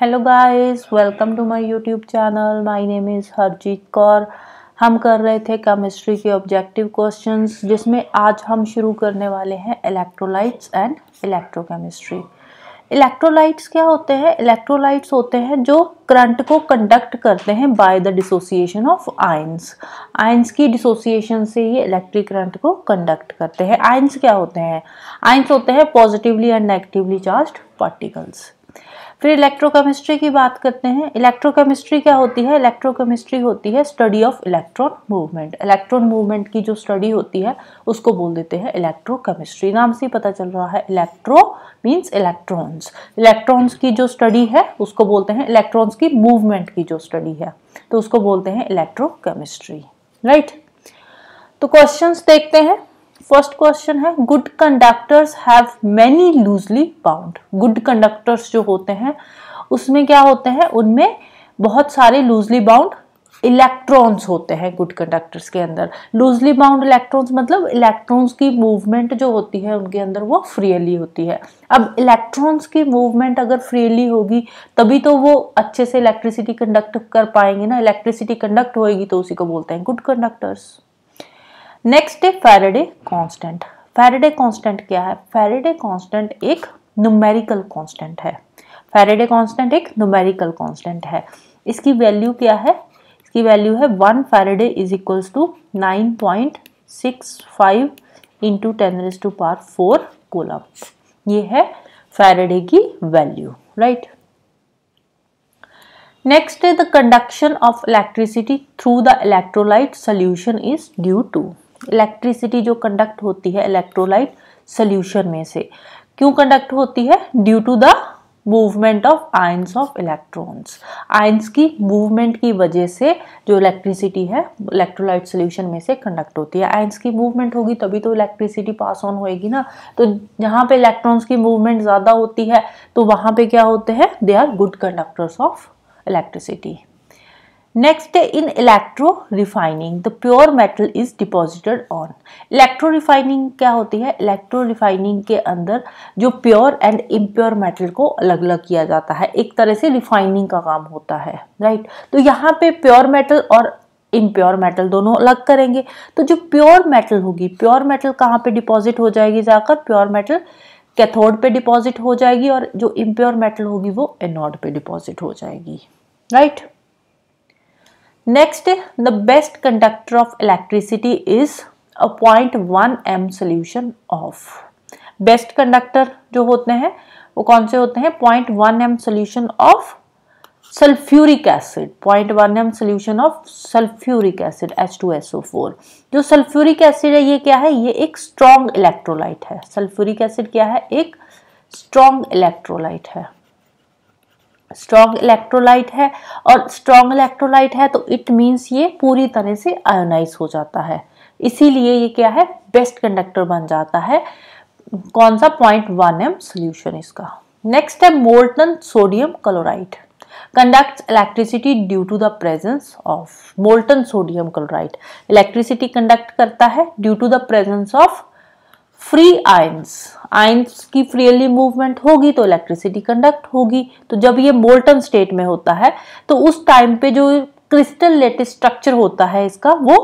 Hello guys welcome to my YouTube channel my name is Harjeet Kaur हम कर रहे थे केमिस्ट्री के ऑब्जेक्टिव क्वेश्चंस जिसमें आज हम शुरू करने वाले हैं इलेक्ट्रोलाइट्स एंड इलेक्ट्रोकेमिस्ट्री इलेक्ट्रोलाइट्स क्या होते हैं इलेक्ट्रोलाइट्स होते हैं जो करंट को कंडक्ट करते हैं by the dissociation of ions ions की डिसोसिएशन से ये इलेक्ट्रिक करंट को कंडक्ट करते हैं आयंस क्या होते हैं आइंस होते हैं positively and negatively charge particles फिर इलेक्ट्रोकेमिस्ट्री की बात करते हैं इलेक्ट्रोकेमिस्ट्री क्या होती है इलेक्ट्रोकेमिस्ट्री होती है study of electron movement electron movement की जो स्टडी होती है उसको बोल देते हैं इलेक्ट्रोकेमिस्ट्री नाम से ही पता चल रहा है इलेक्ट्रो मीन्स इलेक्ट्रॉन्स इलेक्ट्रॉन्स की जो स्टडी है उसको बोलते हैं इलेक्ट्रॉन्स की मूवमेंट की जो स्टडी है तो उसको बोलते हैं इलेक्ट्रोकेमिस्ट्री राइट तो क्वेश्चंस देखते हैं फर्स्ट क्वेश्चन है good conductors have many loosely bound good conductors जो होते हैं उसमें क्या होते हैं उनमें बहुत सारे लूजली बाउंड इलेक्ट्रॉन्स होते हैं गुड कंडक्टर्स के अंदर लूजली बाउंड इलेक्ट्रॉन्स मतलब इलेक्ट्रॉन्स की मूवमेंट जो होती है उनके अंदर वो फ्रीली होती है अब इलेक्ट्रॉन्स की मूवमेंट अगर फ्रीली होगी तभी तो वो अच्छे से इलेक्ट्रिसिटी कंडक्ट कर पाएंगे ना इलेक्ट्रिसिटी कंडक्ट होएगी तो उसी को बोलते हैं गुड कंडक्टर्स नेक्स्ट है फेरेडे कांस्टेंट फेरेडे कांस्टेंट क्या है फेरेडे कांस्टेंट एक नुमेरिकल कांस्टेंट है फेरेडे कांस्टेंट एक नुमेरिकल कांस्टेंट है इसकी वैल्यू क्या है इसकी वैल्यू है one Faraday is equals to nine point six five into ten raise to power four coulomb ये है फेरेडे की value right next the conduction of electricity through the electrolyte solution is due to electricity जो conduct होती है electrolyte solution में से क्यों conduct होती है due to the movement of ions of electrons ions की मूवमेंट की वजह से जो इलेक्ट्रिसिटी है इलेक्ट्रोलाइट सोल्यूशन में से कंडक्ट होती है आयंस की मूवमेंट होगी तभी तो इलेक्ट्रिसिटी पास ऑन होएगी ना तो जहाँ पे इलेक्ट्रॉन्स की मूवमेंट ज़्यादा होती है तो वहाँ पे क्या होते हैं they are good conductors of electricity है in electro refining the pure metal is deposited on electro refining क्या होती है इलेक्ट्रो रिफाइनिंग के अंदर जो प्योर एंड इम्प्योर मेटल को अलग अलग किया जाता है एक तरह से रिफाइनिंग का काम होता है right? तो यहाँ पे प्योर मेटल और इम्प्योर मेटल दोनों अलग करेंगे तो जो प्योर मेटल होगी प्योर मेटल कहाँ पे डिपॉजिट हो जाएगी जाकर प्योर मेटल कैथोड पे डिपॉजिट हो जाएगी और जो इम्प्योर मेटल होगी वो एनोड पे डिपॉजिट हो जाएगी right right? Next the best conductor of electricity is a point one M solution of best conductor जो होते हैं वो कौन से होते हैं point one M solution of sulphuric acid point one M solution of sulphuric acid H two S O four जो sulphuric acid है ये क्या है ये एक स्ट्रॉन्ग इलेक्ट्रोलाइट है सल्फ्यूरिक एसिड क्या है एक स्ट्रॉन्ग इलेक्ट्रोलाइट है स्ट्रॉन्ग इलेक्ट्रोलाइट है और स्ट्रॉन्ग इलेक्ट्रोलाइट है तो इट मीन्स ये पूरी तरह से आयोनाइज हो जाता है इसीलिए ये क्या है बेस्ट कंडक्टर बन जाता है कौन सा पॉइंट वन एम सोल्यूशन इसका नेक्स्ट है molten sodium chloride conducts electricity due to the presence of molten sodium chloride electricity conduct करता है due to the presence of free ions ions की फ्रीली मूवमेंट होगी तो इलेक्ट्रिसिटी कंडक्ट होगी तो जब ये मोल्टन स्टेट में होता है तो उस टाइम पे जो क्रिस्टल लेटेस्ट स्ट्रक्चर होता है इसका वो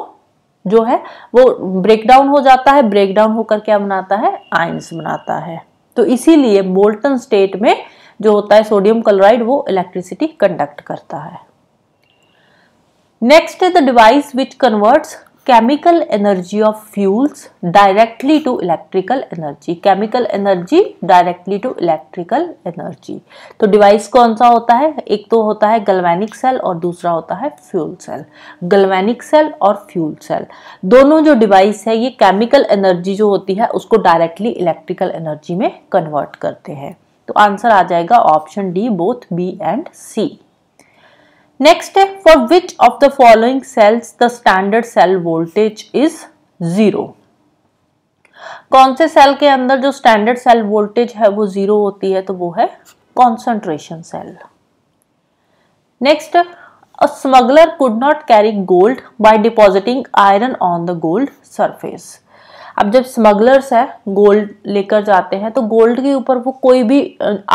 जो है वो ब्रेकडाउन हो जाता है ब्रेकडाउन होकर क्या बनाता है आयंस बनाता है तो इसीलिए मोल्टन स्टेट में जो होता है सोडियम क्लोराइड वो इलेक्ट्रिसिटी कंडक्ट करता है next is the device which converts chemical energy of fuels directly to electrical energy chemical energy directly to electrical energy तो डिवाइस कौन सा होता है एक तो होता है गलवैनिक सेल और दूसरा होता है फ्यूल सेल गलवैनिक सेल और फ्यूल सेल दोनों जो डिवाइस है ये केमिकल एनर्जी जो होती है उसको डायरेक्टली इलेक्ट्रिकल एनर्जी में कन्वर्ट करते हैं तो आंसर आ जाएगा option D both B and C next है for which of the following cells the standard cell voltage is zero कौन से सेल के अंदर जो स्टैंडर्ड सेल वोल्टेज है वो जीरो होती है तो वो है concentration cell next a smuggler could not carry gold by depositing iron on the gold surface अब जब स्मगलर्स है गोल्ड लेकर जाते हैं तो गोल्ड के ऊपर वो कोई भी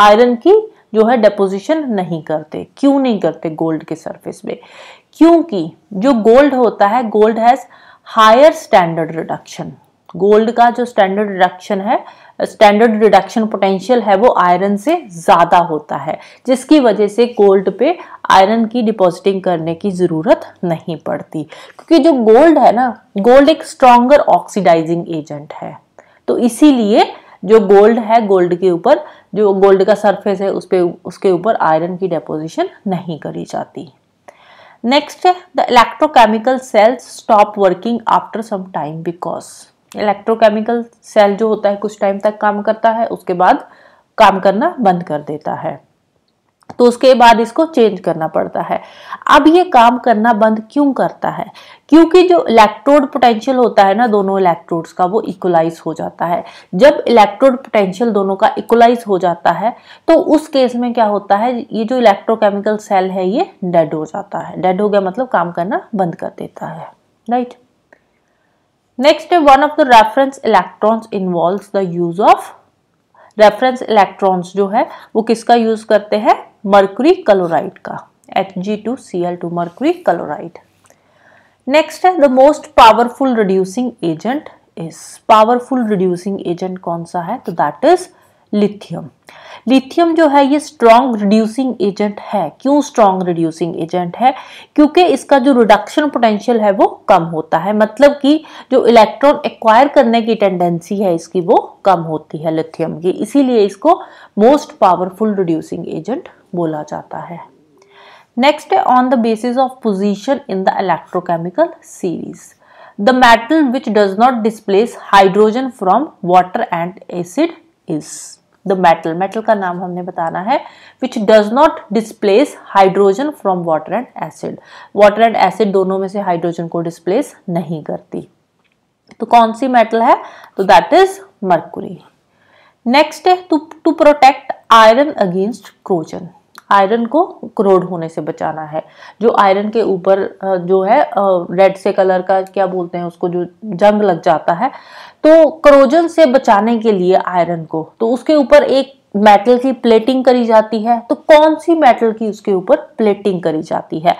आयरन की जो है डेपोजिशन नहीं करते क्यों नहीं करते गोल्ड के सरफेस में क्योंकि जो गोल्ड होता है gold has higher standard reduction gold का जो स्टैंडर्ड रिडक्शन है स्टैंडर्ड रिडक्शन पोटेंशियल है वो आयरन से ज़्यादा होता है जिसकी वजह से गोल्ड पे आयरन की डिपॉजिटिंग करने की ज़रूरत नहीं पड़ती क्योंकि जो गोल्ड है ना गोल्ड एक स्ट्रॉन्गर ऑक्सीडाइजिंग एजेंट है तो इसीलिए जो गोल्ड है गोल्ड के ऊपर जो गोल्ड का सरफेस है उस पर उसके ऊपर आयरन की डेपोजिशन नहीं करी जाती नेक्स्ट है the electrochemical cells stop working after some time because electrochemical cell जो होता है कुछ टाइम तक काम करता है उसके बाद काम करना बंद कर देता है तो उसके बाद इसको चेंज करना पड़ता है अब ये काम करना बंद क्यों करता है क्योंकि जो इलेक्ट्रोड पोटेंशियल होता है ना दोनों इलेक्ट्रोड्स का वो इक्वलाइज हो जाता है जब इलेक्ट्रोड पोटेंशियल दोनों का इक्वलाइज हो जाता है तो उस केस में क्या होता है ये जो इलेक्ट्रोकेमिकल सेल है ये डेड हो जाता है डेड हो गया मतलब काम करना बंद कर देता है right next one of the reference electrons involve the use of reference electrons जो है वो किसका यूज करते हैं मर्क्री क्लोराइड का H G two C L two mercury chloride next है the most powerful reducing agent is powerful reducing agent कौन सा है तो दैट इज लिथियम लिथियम जो है ये स्ट्रॉन्ग रिड्यूसिंग एजेंट है क्यों स्ट्रॉन्ग रिड्यूसिंग एजेंट है क्योंकि इसका जो रिडक्शन पोटेंशियल है वो कम होता है मतलब कि जो इलेक्ट्रॉन एक्वायर करने की टेंडेंसी है इसकी वो कम होती है लिथियम की इसीलिए इसको मोस्ट पावरफुल रिड्यूसिंग एजेंट बोला जाता है नेक्स्ट है on the basis of position in the electrochemical series the metal which does not displace hydrogen from water and acid is the metal metal का नाम हमने बताना है which does not displace hydrogen from water and acid water and acid दोनों में से hydrogen को displace नहीं करती तो कौन सी मेटल है तो दैट इज मर्कुरी नेक्स्ट है to protect iron against corrosion iron को क्रोड होने से बचाना है जो आयरन के ऊपर जो है रेड से कलर का क्या बोलते हैं उसको जो जंग लग जाता है तो क्रोजन से बचाने के लिए आयरन को तो उसके ऊपर एक मेटल की प्लेटिंग करी जाती है तो कौन सी मेटल की उसके ऊपर प्लेटिंग करी जाती है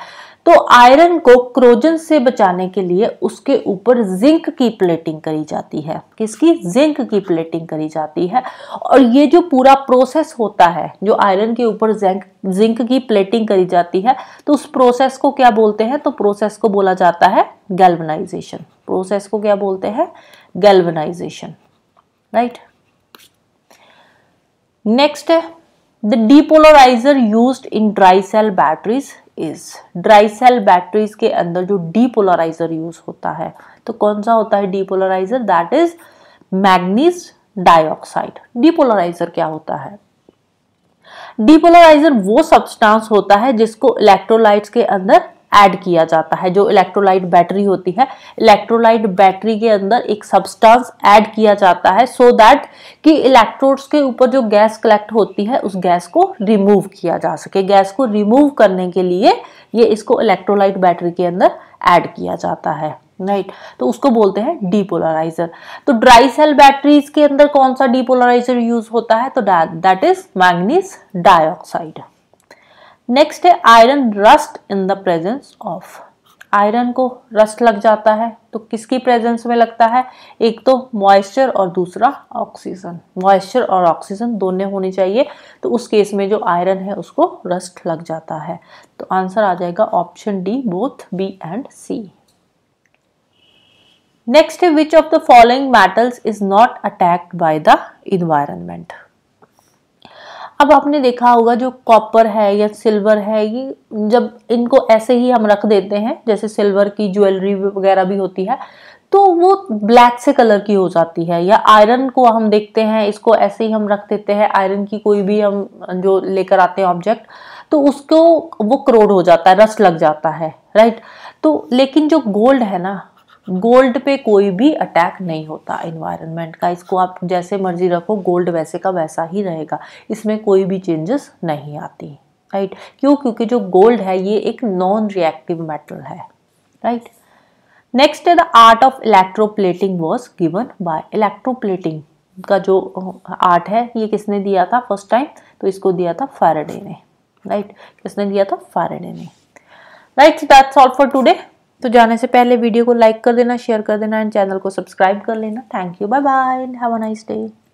तो आयरन को क्रोजन से बचाने के लिए उसके ऊपर जिंक की प्लेटिंग करी जाती है किसकी जिंक की प्लेटिंग करी जाती है और ये जो पूरा प्रोसेस होता है जो आयरन के ऊपर जिंक जिंक की प्लेटिंग करी जाती है तो उस प्रोसेस को क्या बोलते हैं तो प्रोसेस को बोला जाता है गैल्वनाइजेशन प्रोसेस को क्या बोलते हैं गैल्वनाइजेशन राइट नेक्स्ट है the depolarizer used in dry cell batteries is dry cell batteries के अंदर जो depolarizer use होता है तो कौन सा होता है depolarizer that is manganese dioxide depolarizer क्या होता है डिपोलराइजर वो सब्सटेंस होता है जिसको इलेक्ट्रोलाइट्स के अंदर ऐड किया जाता है जो इलेक्ट्रोलाइट बैटरी होती है इलेक्ट्रोलाइट बैटरी के अंदर एक सब्सटेंस ऐड किया जाता है सो so दैट कि इलेक्ट्रोड्स के ऊपर जो गैस कलेक्ट होती है उस गैस को रिमूव किया जा सके गैस को रिमूव करने के लिए ये इसको इलेक्ट्रोलाइट बैटरी के अंदर ऐड किया जाता है राइट right. तो उसको बोलते हैं डीपोलराइजर तो ड्राई सेल बैटरीज के अंदर कौन सा डीपोलराइजर यूज होता है तो that is manganese dioxide next है iron rust in the presence of iron को रस्ट लग जाता है तो किसकी प्रेजेंस में लगता है एक तो मॉइस्चर और दूसरा ऑक्सीजन मॉइस्चर और ऑक्सीजन दोनों होने चाहिए तो उस केस में जो आयरन है उसको रस्ट लग जाता है तो आंसर आ जाएगा option D both B and C next है which of the following metals is not attacked by the environment अब आपने देखा होगा जो कॉपर है या सिल्वर है ये जब इनको ऐसे ही हम रख देते हैं जैसे सिल्वर की ज्वेलरी वगैरह भी होती है तो वो ब्लैक से कलर की हो जाती है या आयरन को हम देखते हैं इसको ऐसे ही हम रख देते हैं आयरन की कोई भी हम जो लेकर आते हैं ऑब्जेक्ट तो उसको वो क्रोड हो जाता है रस लग जाता है राइट तो लेकिन जो गोल्ड है ना गोल्ड पे कोई भी अटैक नहीं होता इन्वायरमेंट का इसको आप जैसे मर्जी रखो गोल्ड वैसे का वैसा ही रहेगा इसमें कोई भी चेंजेस नहीं आती राइट क्यों क्योंकि जो गोल्ड है ये एक नॉन रिएक्टिव मेटल है राइट नेक्स्ट है the art of electroplating was given by electroplating का जो आर्ट uh, है ये किसने दिया था फर्स्ट टाइम तो इसको दिया था फारेडे ने राइट right? किसने दिया था फारेडे ने right that's all for today तो जाने से पहले वीडियो को लाइक कर देना शेयर कर देना एंड चैनल को सब्सक्राइब कर लेना thank you bye bye have a nice day